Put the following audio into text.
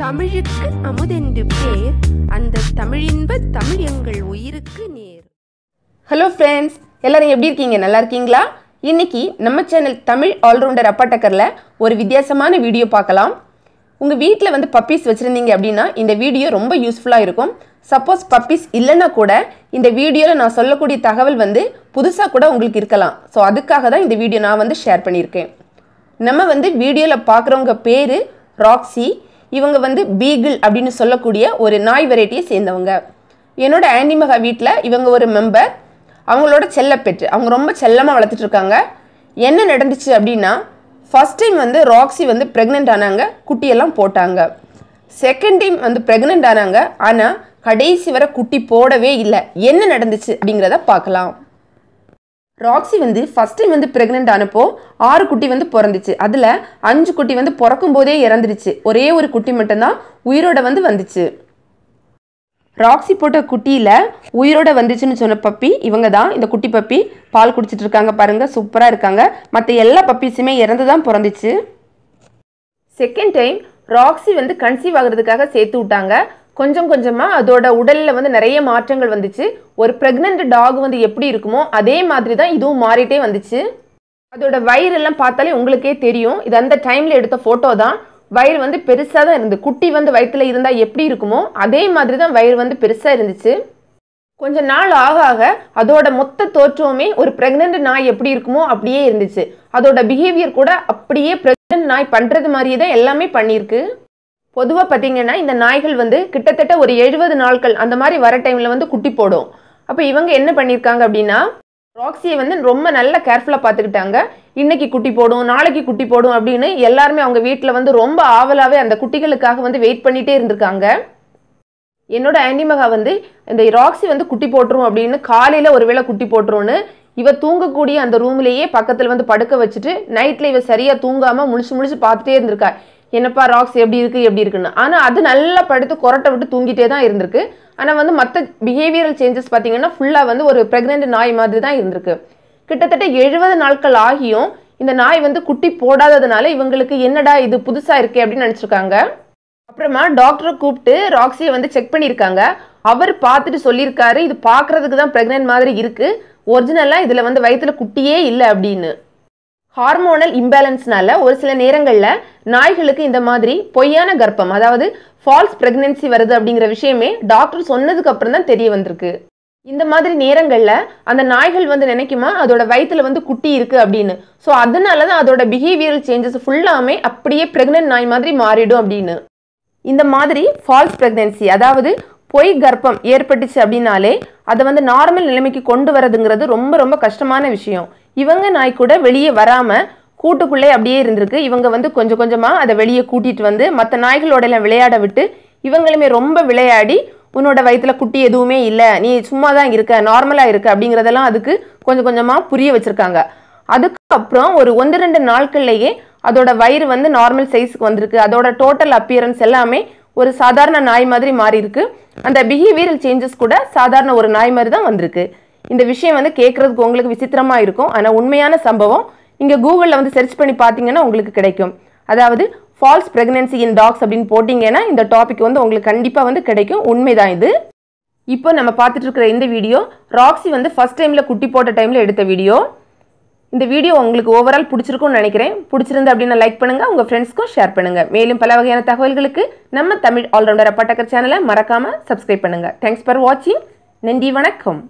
தமிழுக்கு அமுதென்று பேர் அந்த தமிழின்ப தமிழ் எங்கள் உயிருக்கு நேர் ஹலோ ஃப்ரெண்ட்ஸ் எல்லாரும் எப்படி இருக்கீங்க நல்லா இருக்கீங்களா இன்னைக்கு நம்ம சேனல் தமிழ் ஆல்ரவுண்டர் அப்பாட்டக்கரில் ஒரு வித்தியாசமான வீடியோ பார்க்கலாம் உங்கள் வீட்டில் வந்து பப்பீஸ் வச்சுருந்தீங்க அப்படின்னா இந்த வீடியோ ரொம்ப யூஸ்ஃபுல்லாக இருக்கும் சப்போஸ் பப்பீஸ் இல்லைன்னா கூட இந்த வீடியோவில் நான் சொல்லக்கூடிய தகவல் வந்து புதுசாக கூட உங்களுக்கு இருக்கலாம் ஸோ அதுக்காக தான் இந்த வீடியோ நான் வந்து ஷேர் பண்ணியிருக்கேன் நம்ம வந்து வீடியோவில் பார்க்குறவங்க பேர் ராக்ஸி இவங்க வந்து பீகிள் அப்படின்னு சொல்லக்கூடிய ஒரு நாய் வெரைட்டியை சேர்ந்தவங்க என்னோட ஆண்டிமகா வீட்டில் இவங்க ஒரு மெம்பர் அவங்களோட செல்லப்பெற்று அவங்க ரொம்ப செல்லமாக வளர்த்துட்ருக்காங்க என்ன நடந்துச்சு அப்படின்னா ஃபஸ்ட் டைம் வந்து ராக்ஸி வந்து ப்ரெக்னென்ட் ஆனாங்க குட்டியெல்லாம் போட்டாங்க செகண்ட் டைம் வந்து ப்ரெக்னென்ட் ஆனாங்க ஆனால் கடைசி வர குட்டி போடவே இல்லை என்ன நடந்துச்சு அப்படிங்கிறத பார்க்கலாம் ராக்ஸி வந்து ஃபஸ்ட் டைம் வந்து ப்ரெக்னென்ட் ஆனப்போ ஆறு குட்டி வந்து பிறந்துச்சு அதில் அஞ்சு குட்டி வந்து பிறக்கும் போதே இறந்துருச்சு ஒரே ஒரு குட்டி மட்டும்தான் உயிரோட வந்து வந்துச்சு ராக்ஸி போட்ட குட்டியில் உயிரோட வந்துச்சுன்னு சொன்ன பப்பி இவங்க தான் இந்த குட்டி பப்பி பால் குடிச்சிட்டு இருக்காங்க பாருங்கள் சூப்பராக இருக்காங்க மற்ற எல்லா பப்பிஸுமே இறந்து தான் பிறந்துச்சு செகண்ட் டைம் ராக்ஸி வந்து கன்சீவ் ஆகிறதுக்காக சேர்த்து விட்டாங்க கொஞ்சம் கொஞ்சமாக அதோட உடலில் வந்து நிறைய மாற்றங்கள் வந்துச்சு ஒரு ப்ரெக்னென்ட் டாக் வந்து எப்படி இருக்குமோ அதே மாதிரி தான் இதுவும் மாறிட்டே வந்துச்சு அதோட எல்லாம் பார்த்தாலே உங்களுக்கே தெரியும் இது அந்த டைமில் எடுத்த ஃபோட்டோ தான் வயிறு வந்து பெருசாக தான் இருந்து குட்டி வந்து வயிற்றில் இருந்தால் எப்படி இருக்குமோ அதே மாதிரி தான் வயிறு வந்து பெருசாக இருந்துச்சு கொஞ்ச நாள் ஆக ஆக அதோட மொத்த தோற்றமே ஒரு ப்ரெக்னென்ட் நாய் எப்படி இருக்குமோ அப்படியே இருந்துச்சு அதோட பிஹேவியர் கூட அப்படியே ப்ரெக்னென்ட் நாய் பண்ணுறது மாதிரியே தான் எல்லாமே பண்ணியிருக்கு பொதுவாக பார்த்தீங்கன்னா இந்த நாய்கள் வந்து கிட்டத்தட்ட ஒரு எழுபது நாட்கள் அந்த மாதிரி வர டைமில் வந்து குட்டி போடும் அப்போ இவங்க என்ன பண்ணியிருக்காங்க அப்படின்னா ராக்ஸியை வந்து ரொம்ப நல்லா கேர்ஃபுல்லாக பார்த்துக்கிட்டாங்க இன்னைக்கு குட்டி போடும் நாளைக்கு குட்டி போடும் அப்படின்னு எல்லாருமே அவங்க வீட்டில் வந்து ரொம்ப ஆவலாகவே அந்த குட்டிகளுக்காக வந்து வெயிட் பண்ணிகிட்டே இருந்திருக்காங்க என்னோட ஆண்டிமகா வந்து இந்த ராக்ஸி வந்து குட்டி போட்டுரும் அப்படின்னு காலையில் ஒரு வேளை குட்டி போட்டுரும்னு இவ தூங்கக்கூடிய அந்த ரூம்லேயே பக்கத்தில் வந்து படுக்க வச்சுட்டு நைட்டில் இவ சரியாக தூங்காமல் முழிச்சு முழிச்சு பார்த்துட்டே இருந்திருக்கா என்னப்பா ராக்ஸ் எப்படி இருக்குது எப்படி இருக்குன்னு ஆனால் அது நல்லா படுத்து கொரட்டை விட்டு தூங்கிட்டே தான் இருந்திருக்கு ஆனால் வந்து மற்ற பிஹேவியரல் சேஞ்சஸ் பார்த்தீங்கன்னா ஃபுல்லாக வந்து ஒரு ப்ரெக்னென்ட் நாய் மாதிரி தான் இருந்திருக்கு கிட்டத்தட்ட எழுபது நாட்கள் ஆகியும் இந்த நாய் வந்து குட்டி போடாததுனால இவங்களுக்கு என்னடா இது புதுசாக இருக்கே அப்படின்னு நினச்சிருக்காங்க அப்புறமா டாக்டரை கூப்பிட்டு ராக்ஸியை வந்து செக் பண்ணியிருக்காங்க அவர் பார்த்துட்டு சொல்லியிருக்காரு இது பார்க்குறதுக்கு தான் ப்ரெக்னென்ட் மாதிரி இருக்குது ஒரிஜினலாக இதில் வந்து வயிற்றில் குட்டியே இல்லை அப்படின்னு ஹார்மோனல் இம்பேலன்ஸ்னால ஒரு சில நேரங்களில் நாய்களுக்கு இந்த மாதிரி பொய்யான கர்ப்பம் அதாவது ஃபால்ஸ் பிரெக்னன்சி வருது அப்படிங்கிற விஷயமே டாக்டர் சொன்னதுக்கு அப்புறம் தான் தெரிய வந்திருக்கு இந்த மாதிரி நேரங்களில் அந்த நாய்கள் வந்து நினைக்குமா அதோட வயிற்றில் வந்து குட்டி இருக்குது அப்படின்னு ஸோ அதனால தான் அதோட பிஹேவியரல் சேஞ்சஸ் ஃபுல்லாமே அப்படியே ப்ரெக்னென்ட் நாய் மாதிரி மாறிடும் அப்படின்னு இந்த மாதிரி ஃபால்ஸ் ப்ரெக்னென்சி அதாவது பொய் கர்ப்பம் ஏற்பட்டுச்சு அப்படின்னாலே அதை வந்து நார்மல் நிலைமைக்கு கொண்டு வரதுங்கிறது ரொம்ப ரொம்ப கஷ்டமான விஷயம் இவங்க நாய் கூட வெளியே வராமல் கூட்டுக்குள்ளே அப்படியே இருந்திருக்கு இவங்க வந்து கொஞ்சம் கொஞ்சமாக அதை வெளியே கூட்டிகிட்டு வந்து மற்ற நாய்களோடலாம் விளையாட விட்டு இவங்களுமே ரொம்ப விளையாடி உன்னோட வயிற்றுல குட்டி எதுவுமே இல்லை நீ சும்மா தான் இருக்க நார்மலாக இருக்க அப்படிங்கிறதெல்லாம் அதுக்கு கொஞ்சம் கொஞ்சமாக புரிய வச்சுருக்காங்க அதுக்கப்புறம் ஒரு ஒன்று ரெண்டு நாட்கள்லேயே அதோட வயிறு வந்து நார்மல் சைஸுக்கு வந்திருக்கு அதோட டோட்டல் அப்பியரன்ஸ் எல்லாமே ஒரு சாதாரண நாய் மாதிரி மாறி இருக்கு அந்த பிஹேவியரல் சேஞ்சஸ் கூட சாதாரண ஒரு நாய் மாதிரி தான் வந்திருக்கு இந்த விஷயம் வந்து கேட்குறதுக்கு உங்களுக்கு விசித்திரமாக இருக்கும் ஆனால் உண்மையான சம்பவம் நீங்கள் கூகுளில் வந்து சர்ச் பண்ணி பார்த்தீங்கன்னா உங்களுக்கு கிடைக்கும் அதாவது ஃபால்ஸ் ப்ரெக்னென்சி இன் டாக்ஸ் அப்படின்னு போட்டிங்கன்னா இந்த டாபிக் வந்து உங்களுக்கு கண்டிப்பாக வந்து கிடைக்கும் உண்மைதான் இது இப்போ நம்ம பார்த்துட்டு இருக்கிற இந்த வீடியோ ராக்ஸி வந்து ஃபஸ்ட் டைமில் குட்டி போட்ட டைமில் எடுத்த வீடியோ இந்த வீடியோ உங்களுக்கு ஓவரால் பிடிச்சிருக்கும்னு நினைக்கிறேன் பிடிச்சிருந்து அப்படின்னு லைக் பண்ணுங்கள் உங்கள் ஃப்ரெண்ட்ஸ்க்கும் ஷேர் பண்ணுங்கள் மேலும் பல வகையான தகவல்களுக்கு நம்ம தமிழ் ஆல்ரவுண்டர் பட்டக்கர் சேனலை மறக்காமல் சப்ஸ்கிரைப் பண்ணுங்கள் தேங்க்ஸ் ஃபார் வாட்சிங் நன்றி வணக்கம்